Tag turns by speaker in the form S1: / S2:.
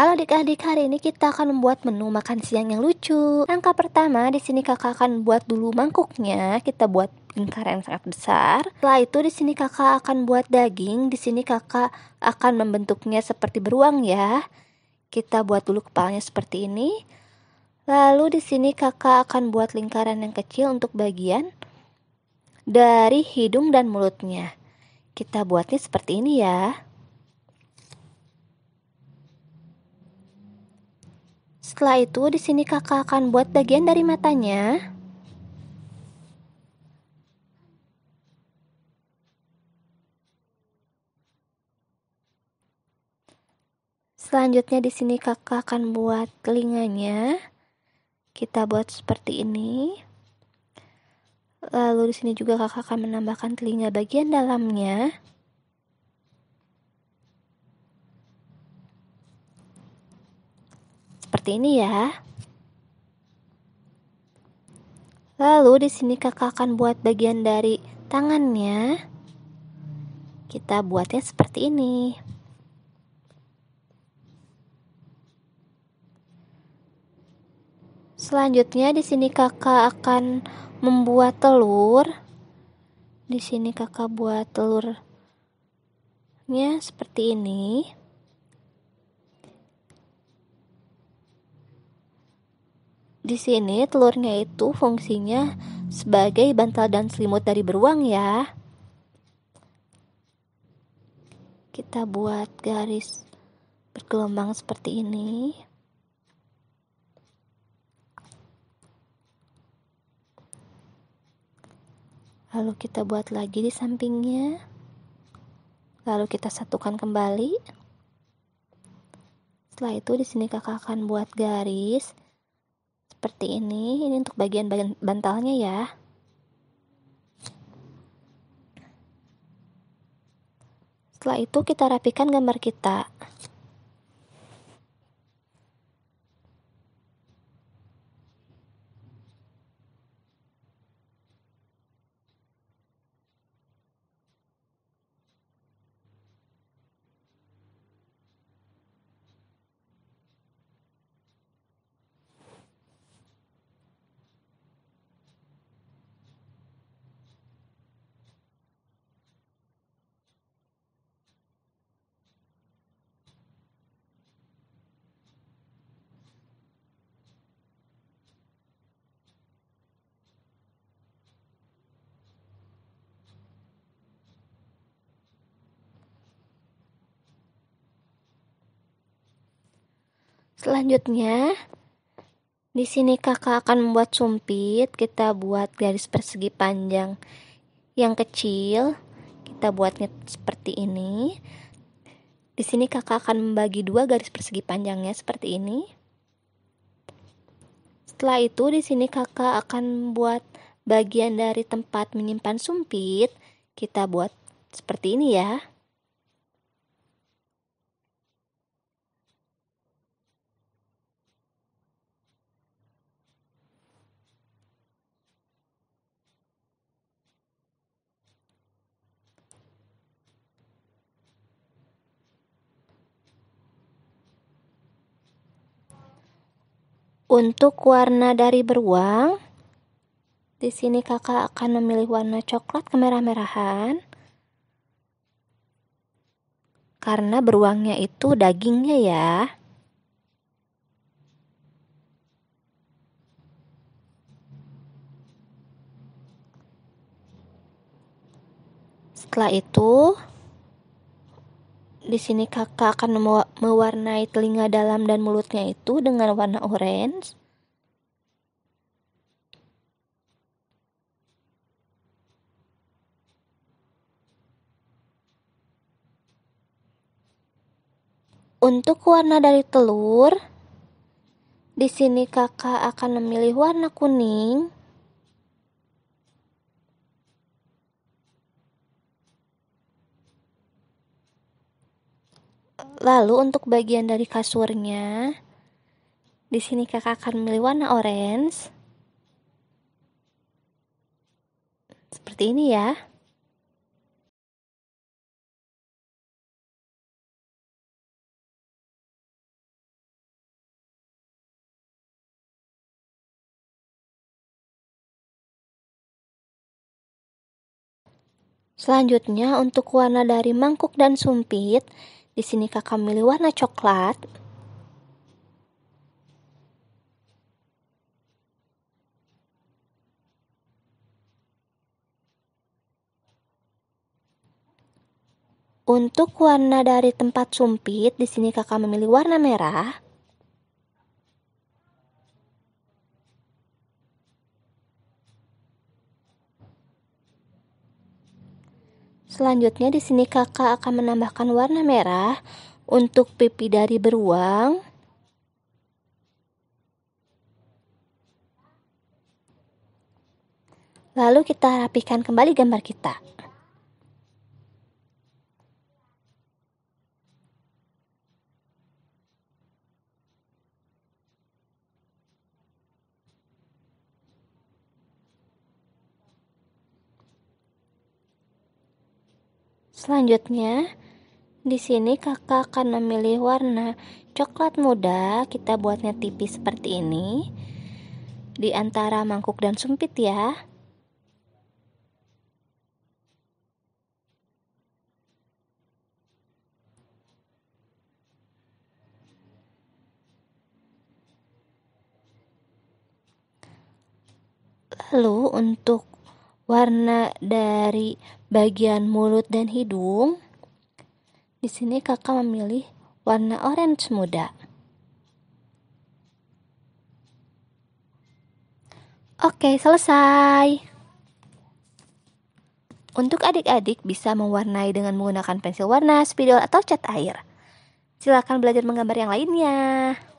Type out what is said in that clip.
S1: Halo adik-adik, hari ini kita akan membuat menu makan siang yang lucu. Langkah pertama, di sini kakak akan buat dulu mangkuknya. Kita buat lingkaran yang sangat besar. Setelah itu di sini kakak akan buat daging. Di sini kakak akan membentuknya seperti beruang ya. Kita buat dulu kepalanya seperti ini. Lalu di sini kakak akan buat lingkaran yang kecil untuk bagian dari hidung dan mulutnya. Kita buatnya seperti ini ya. Setelah itu di sini kakak akan buat bagian dari matanya. Selanjutnya di sini kakak akan buat telinganya. Kita buat seperti ini. Lalu di sini juga kakak akan menambahkan telinga bagian dalamnya. seperti ini ya. Lalu di sini kakak akan buat bagian dari tangannya. Kita buatnya seperti ini. Selanjutnya di sini kakak akan membuat telur. Di sini kakak buat telurnya seperti ini. Di sini telurnya itu fungsinya sebagai bantal dan selimut dari beruang ya. Kita buat garis bergelombang seperti ini. Lalu kita buat lagi di sampingnya. Lalu kita satukan kembali. Setelah itu di sini kakak akan buat garis seperti ini. Ini untuk bagian bantalnya ya. Setelah itu kita rapikan gambar kita. Selanjutnya, di sini kakak akan membuat sumpit. Kita buat garis persegi panjang yang kecil. Kita buatnya seperti ini. Di sini kakak akan membagi dua garis persegi panjangnya seperti ini. Setelah itu di sini kakak akan membuat bagian dari tempat menyimpan sumpit. Kita buat seperti ini ya. Untuk warna dari beruang, di sini kakak akan memilih warna coklat kemerah-merahan. Karena beruangnya itu dagingnya ya. Setelah itu, di sini kakak akan mewarnai telinga dalam dan mulutnya itu dengan warna orange. Untuk warna dari telur, di sini kakak akan memilih warna kuning. Lalu untuk bagian dari kasurnya, di sini kakak akan memilih warna orange. Seperti ini ya. Selanjutnya untuk warna dari mangkuk dan sumpit, di sini kakak milih warna coklat. Untuk warna dari tempat sumpit, di sini kakak memilih warna merah. Selanjutnya di sini kakak akan menambahkan warna merah untuk pipi dari beruang. Lalu kita rapikan kembali gambar kita. Selanjutnya, di sini kakak akan memilih warna coklat muda. Kita buatnya tipis seperti ini. Di antara mangkuk dan sumpit ya. Lalu untuk warna dari bagian mulut dan hidung. Di sini kakak memilih warna orange muda. Oke, selesai. Untuk adik-adik bisa mewarnai dengan menggunakan pensil warna, spidol, atau cat air. Silakan belajar menggambar yang lainnya.